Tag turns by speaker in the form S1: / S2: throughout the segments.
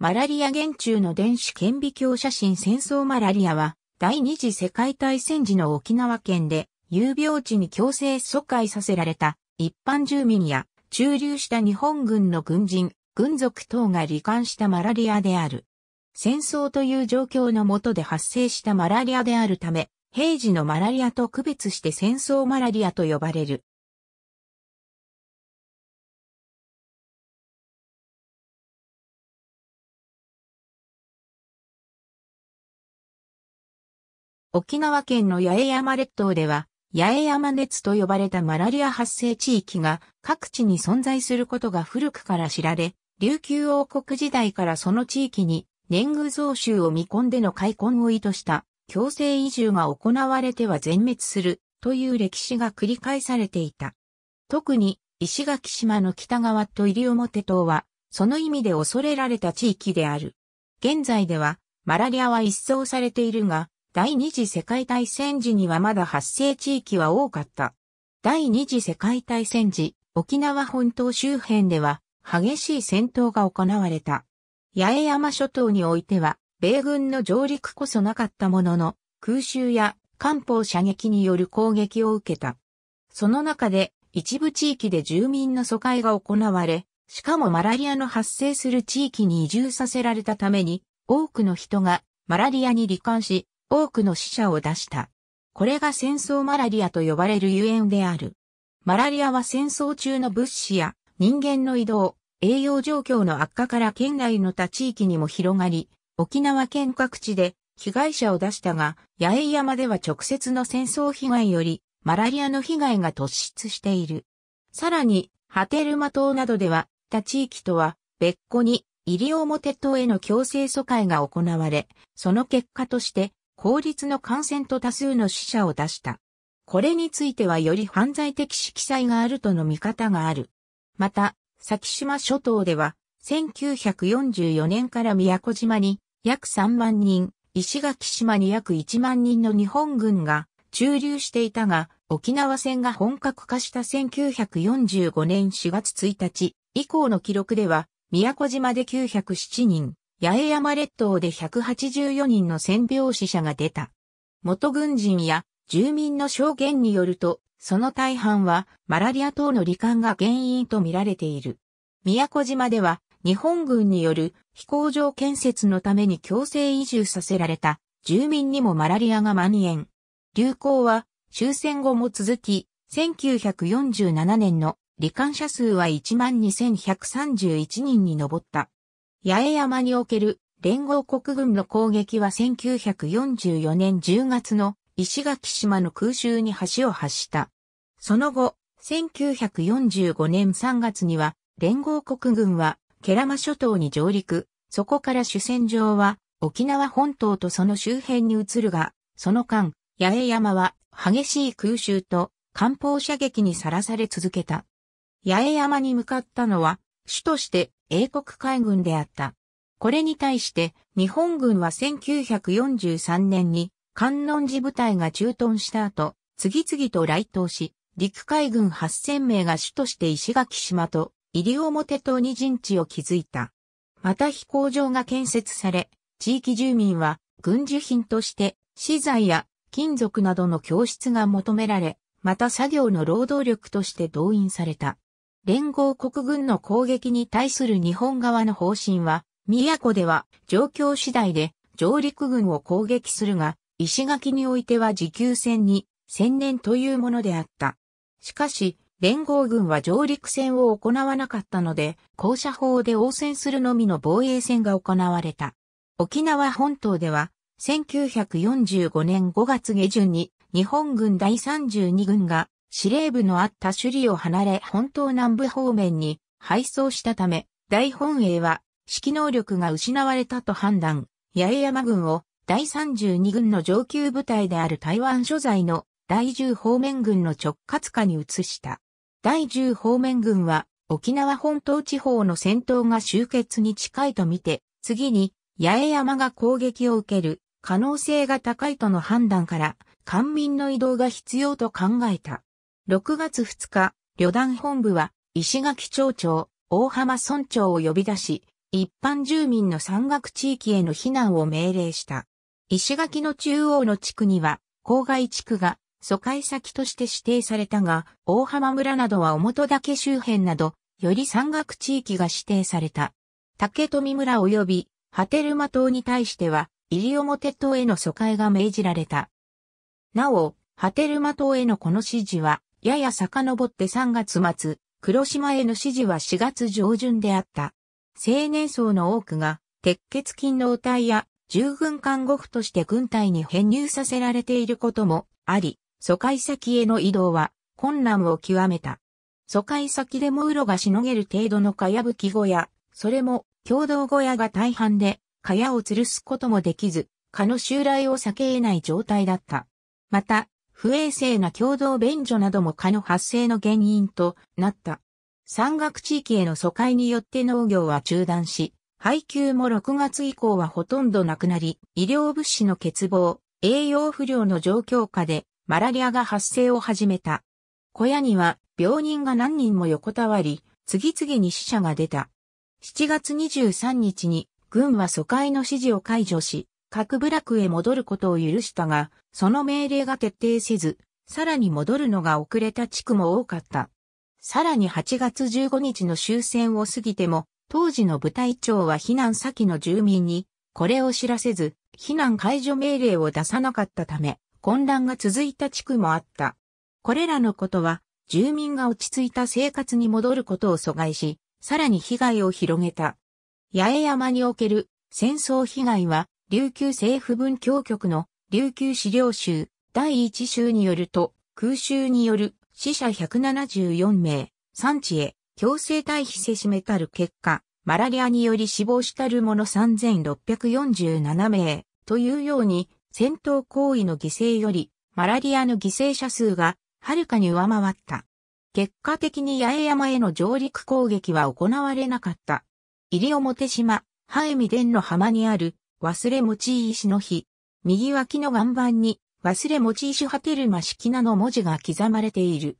S1: マラリア原中の電子顕微鏡写真戦争マラリアは、第二次世界大戦時の沖縄県で、有病地に強制疎開させられた一般住民や駐留した日本軍の軍人、軍属等が罹患したマラリアである。戦争という状況の下で発生したマラリアであるため、平時のマラリアと区別して戦争マラリアと呼ばれる。沖縄県の八重山列島では、八重山熱と呼ばれたマラリア発生地域が各地に存在することが古くから知られ、琉球王国時代からその地域に年貢増収を見込んでの開墾を意図した強制移住が行われては全滅するという歴史が繰り返されていた。特に石垣島の北側と西表島はその意味で恐れられた地域である。現在ではマラリアは一掃されているが、第二次世界大戦時にはまだ発生地域は多かった。第二次世界大戦時、沖縄本島周辺では激しい戦闘が行われた。八重山諸島においては、米軍の上陸こそなかったものの、空襲や艦砲射撃による攻撃を受けた。その中で、一部地域で住民の疎開が行われ、しかもマラリアの発生する地域に移住させられたために、多くの人がマラリアに罹患し、多くの死者を出した。これが戦争マラリアと呼ばれるゆえんである。マラリアは戦争中の物資や人間の移動、栄養状況の悪化から県内の他地域にも広がり、沖縄県各地で被害者を出したが、八重山では直接の戦争被害より、マラリアの被害が突出している。さらに、ハテルマ島などでは、他地域とは別個に、モ表島への強制疎開が行われ、その結果として、公立の感染と多数の死者を出した。これについてはより犯罪的色彩があるとの見方がある。また、先島諸島では、1944年から宮古島に約3万人、石垣島に約1万人の日本軍が駐留していたが、沖縄戦が本格化した1945年4月1日以降の記録では、宮古島で907人、八重山列島で184人の戦病死者が出た。元軍人や住民の証言によると、その大半はマラリア等の罹患が原因とみられている。宮古島では日本軍による飛行場建設のために強制移住させられた住民にもマラリアが蔓延。流行は終戦後も続き、1947年の罹患者数は12,131人に上った。八重山における連合国軍の攻撃は1944年10月の石垣島の空襲に橋を発した。その後、1945年3月には連合国軍はケラマ諸島に上陸、そこから主戦場は沖縄本島とその周辺に移るが、その間、八重山は激しい空襲と艦砲射撃にさらされ続けた。八重山に向かったのは、主として英国海軍であった。これに対して日本軍は1943年に観音寺部隊が駐屯した後、次々と来島し、陸海軍8000名が主として石垣島と西表島に陣地を築いた。また飛行場が建設され、地域住民は軍需品として資材や金属などの教室が求められ、また作業の労働力として動員された。連合国軍の攻撃に対する日本側の方針は、宮古では状況次第で上陸軍を攻撃するが、石垣においては持久戦に専念というものであった。しかし、連合軍は上陸戦を行わなかったので、校舎法で応戦するのみの防衛戦が行われた。沖縄本島では、1945年5月下旬に日本軍第32軍が司令部のあった首里を離れ本島南部方面に配送したため、大本営は指揮能力が失われたと判断、八重山軍を第32軍の上級部隊である台湾所在の第10方面軍の直轄下に移した。第10方面軍は沖縄本島地方の戦闘が終結に近いとみて、次に八重山が攻撃を受ける可能性が高いとの判断から、官民の移動が必要と考えた。6月2日、旅団本部は石垣町長、大浜村長を呼び出し、一般住民の山岳地域への避難を命令した。石垣の中央の地区には、郊外地区が疎開先として指定されたが、大浜村などは表岳周辺など、より山岳地域が指定された。竹富村及び、波照間島に対しては、西表島への疎開が命じられた。なお、波照間島へのこの指示は、やや遡って3月末、黒島への指示は4月上旬であった。青年層の多くが、鉄血筋の応や、従軍看護婦として軍隊に編入させられていることもあり、疎開先への移動は困難を極めた。疎開先でもうろがしのげる程度のかやぶき小屋、それも共同小屋が大半で、かやを吊るすこともできず、蚊の襲来を避け得ない状態だった。また、不衛生な共同便所なども蚊の発生の原因となった。山岳地域への疎開によって農業は中断し、配給も6月以降はほとんどなくなり、医療物資の欠乏、栄養不良の状況下で、マラリアが発生を始めた。小屋には病人が何人も横たわり、次々に死者が出た。7月23日に軍は疎開の指示を解除し、各部落へ戻ることを許したが、その命令が徹底せず、さらに戻るのが遅れた地区も多かった。さらに8月15日の終戦を過ぎても、当時の部隊長は避難先の住民に、これを知らせず、避難解除命令を出さなかったため、混乱が続いた地区もあった。これらのことは、住民が落ち着いた生活に戻ることを阻害し、さらに被害を広げた。八重山における戦争被害は琉球政府文教局の琉球資料集第一集によると、空襲による死者174名、産地へ強制退避せしめたる結果、マラリアにより死亡したる者3647名というように、戦闘行為の犠牲より、マラリアの犠牲者数が、はるかに上回った。結果的に八重山への上陸攻撃は行われなかった。入表島、ハエミデンの浜にある忘れ持ち石の日。右脇の岩盤に、忘れ持ち石ハテルマ式名の文字が刻まれている。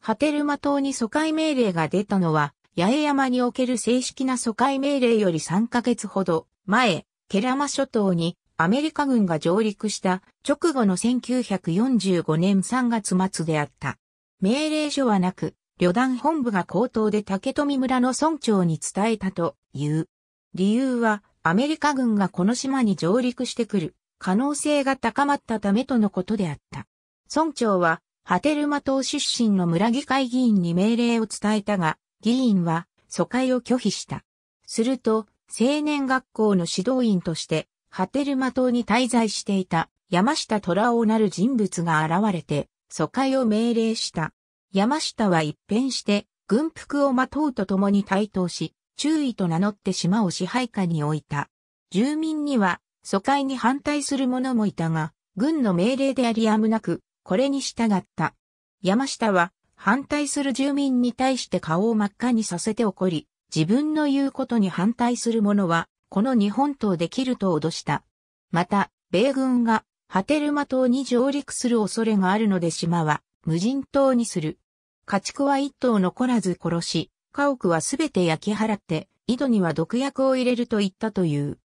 S1: ハテルマ島に疎開命令が出たのは、八重山における正式な疎開命令より3ヶ月ほど前、ケラマ諸島にアメリカ軍が上陸した直後の1945年3月末であった。命令書はなく、旅団本部が口頭で竹富村の村長に伝えたという。理由は、アメリカ軍がこの島に上陸してくる可能性が高まったためとのことであった。村長は、波照間島出身の村議会議員に命令を伝えたが、議員は疎開を拒否した。すると、青年学校の指導員として、波照間島に滞在していた山下虎をなる人物が現れて、疎開を命令した。山下は一変して、軍服をまとうとともに台頭し、注意と名乗って島を支配下に置いた。住民には、疎開に反対する者もいたが、軍の命令でありやむなく、これに従った。山下は、反対する住民に対して顔を真っ赤にさせて怒り、自分の言うことに反対する者は、この日本島で切ると脅した。また、米軍が、波照間島に上陸する恐れがあるので島は、無人島にする。家畜は一頭残らず殺し、家屋はすべて焼き払って、井戸には毒薬を入れると言ったという。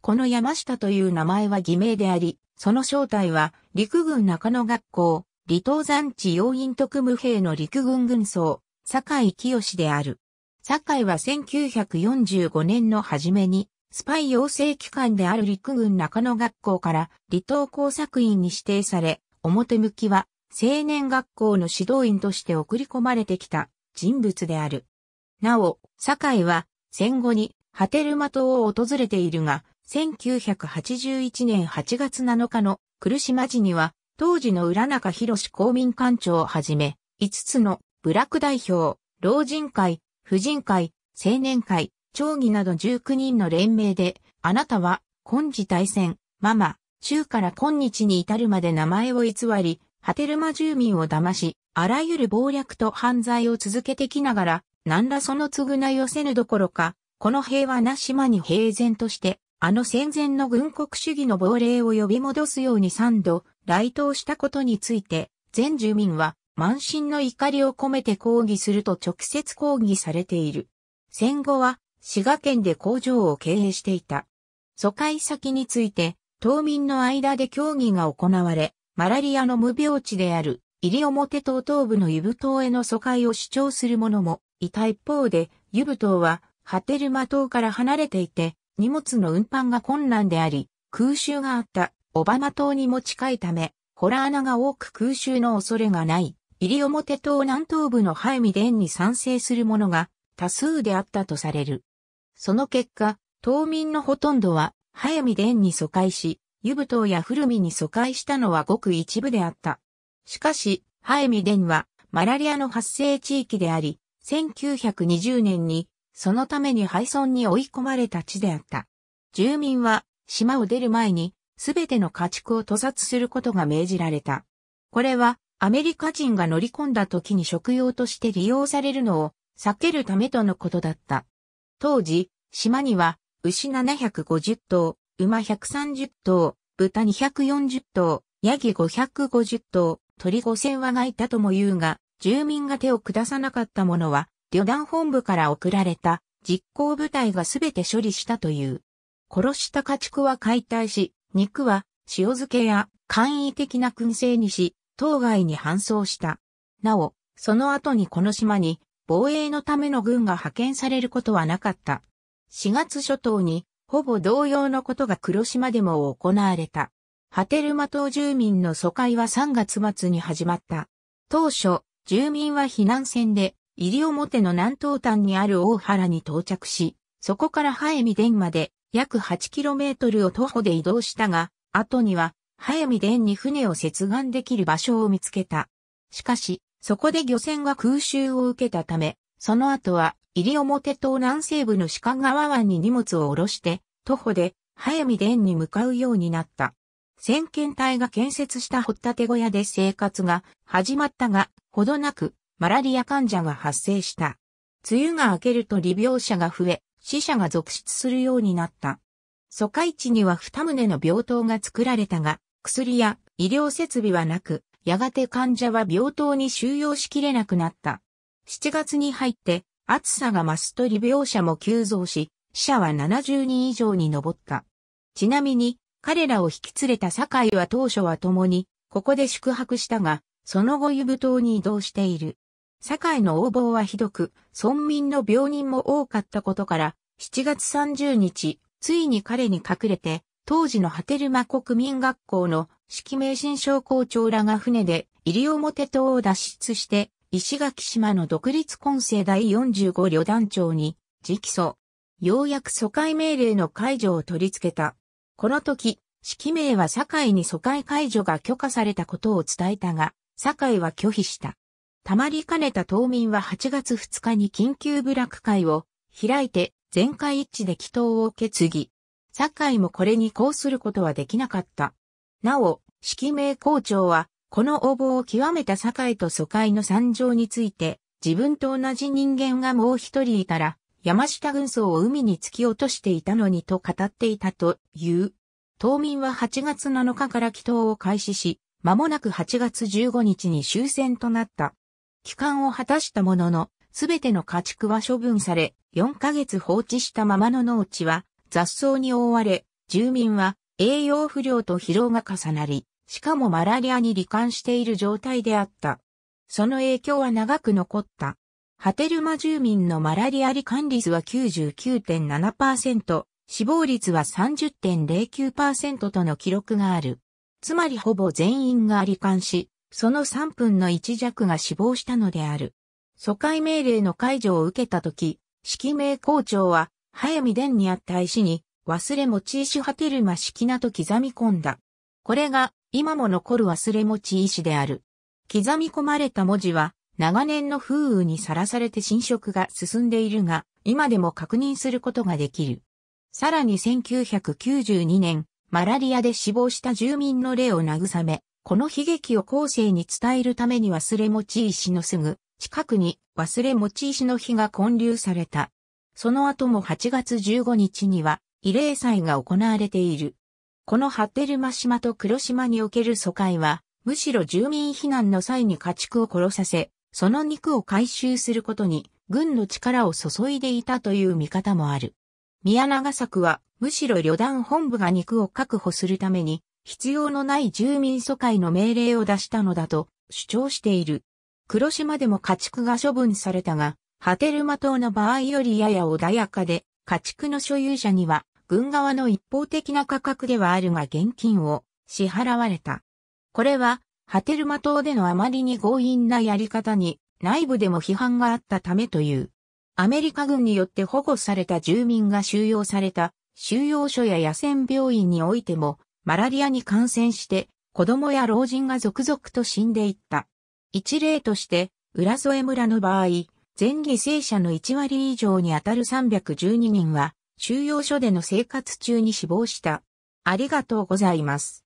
S1: この山下という名前は偽名であり、その正体は陸軍中野学校、離島山地要員特務兵の陸軍軍曹、坂井清である。坂井は1945年の初めに、スパイ養成機関である陸軍中野学校から離島工作員に指定され、表向きは青年学校の指導員として送り込まれてきた人物である。なお、堺は戦後にハテルマ島を訪れているが、1981年8月7日の来島時には、当時の浦中博公民館長をはじめ、5つの部落代表、老人会、婦人会、青年会、町議など19人の連名で、あなたは、今時大戦、ママ、中から今日に至るまで名前を偽り、ハテルマ住民を騙し、あらゆる暴略と犯罪を続けてきながら、何らその償いをせぬどころか、この平和な島に平然として、あの戦前の軍国主義の亡霊を呼び戻すように三度来島したことについて、全住民は満身の怒りを込めて抗議すると直接抗議されている。戦後は滋賀県で工場を経営していた。疎開先について、島民の間で協議が行われ、マラリアの無病地である、西表島東部のイブ島への疎開を主張する者もいた一方で、ユブ島は、ハテルマ島から離れていて、荷物の運搬が困難であり、空襲があったオバマ島にも近いため、ホラー穴が多く空襲の恐れがない、イリオモテ島南東部のハエミデンに賛成する者が多数であったとされる。その結果、島民のほとんどはハエミデンに疎開し、ユブ島やフルミに疎開したのはごく一部であった。しかし、ハエミデンはマラリアの発生地域であり、1920年に、そのために廃村に追い込まれた地であった。住民は、島を出る前に、すべての家畜を屠殺することが命じられた。これは、アメリカ人が乗り込んだ時に食用として利用されるのを避けるためとのことだった。当時、島には、牛750頭、馬130頭、豚240頭、ヤギ550頭、鳥5000羽がいたとも言うが、住民が手を下さなかったものは、旅団本部から送られた実行部隊がすべて処理したという。殺した家畜は解体し、肉は塩漬けや簡易的な燻製にし、当該に搬送した。なお、その後にこの島に防衛のための軍が派遣されることはなかった。4月初頭に、ほぼ同様のことが黒島でも行われた。ハテルマ島住民の疎開は3月末に始まった。当初、住民は避難船で、西表の南東端にある大原に到着し、そこから早見殿まで約 8km を徒歩で移動したが、後には早見殿に船を接岸できる場所を見つけた。しかし、そこで漁船が空襲を受けたため、その後は西表島南西部の鹿川湾に荷物を下ろして、徒歩で早見殿に向かうようになった。先遣隊が建設した掘立小屋で生活が始まったが、ほどなく、マラリア患者が発生した。梅雨が明けると利病者が増え、死者が続出するようになった。疎開地には二棟の病棟が作られたが、薬や医療設備はなく、やがて患者は病棟に収容しきれなくなった。7月に入って、暑さが増すと利病者も急増し、死者は70人以上に上った。ちなみに、彼らを引き連れた堺は当初は共に、ここで宿泊したが、その後湯布島に移動している。堺の横暴はひどく、村民の病人も多かったことから、7月30日、ついに彼に隠れて、当時の波照間国民学校の指揮名神商校長らが船で西表島を脱出して、石垣島の独立混成第45旅団長に直訴。ようやく疎開命令の解除を取り付けた。この時、指揮名は堺に疎開解除が許可されたことを伝えたが、酒井は拒否した。たまりかねた島民は8月2日に緊急部落会を開いて全会一致で祈祷を受け継酒井もこれに抗することはできなかった。なお、式名校長は、この応募を極めた酒井と疎開の惨状について、自分と同じ人間がもう一人いたら、山下軍曹を海に突き落としていたのにと語っていたという。島民は8月7日から祈祷を開始し、間もなく8月15日に終戦となった。帰還を果たしたものの、すべての家畜は処分され、4ヶ月放置したままの農地は雑草に覆われ、住民は栄養不良と疲労が重なり、しかもマラリアに罹患している状態であった。その影響は長く残った。ハテルマ住民のマラリア罹患率は99.7%、死亡率は30.09%との記録がある。つまりほぼ全員が罹患し、その3分の1弱が死亡したのである。疎開命令の解除を受けたとき、式名校長は、早見殿にあった石に、忘れ持ち石果てるま式なと刻み込んだ。これが、今も残る忘れ持ち石である。刻み込まれた文字は、長年の風雨にさらされて侵食が進んでいるが、今でも確認することができる。さらに1992年、マラリアで死亡した住民の霊を慰め、この悲劇を後世に伝えるために忘れ持ち石のすぐ近くに忘れ持ち石の日が混流された。その後も8月15日には慰霊祭が行われている。このハッテルマ島と黒島における疎開は、むしろ住民避難の際に家畜を殺させ、その肉を回収することに軍の力を注いでいたという見方もある。宮長作は、むしろ旅団本部が肉を確保するために、必要のない住民疎開の命令を出したのだと主張している。黒島でも家畜が処分されたが、テルマ島の場合よりやや穏やかで、家畜の所有者には、軍側の一方的な価格ではあるが現金を支払われた。これは、テルマ島でのあまりに強引なやり方に、内部でも批判があったためという。アメリカ軍によって保護された住民が収容された収容所や野戦病院においても、マラリアに感染して子供や老人が続々と死んでいった。一例として、浦添村の場合、全犠牲者の1割以上にあたる312人は収容所での生活中に死亡した。ありがとうございます。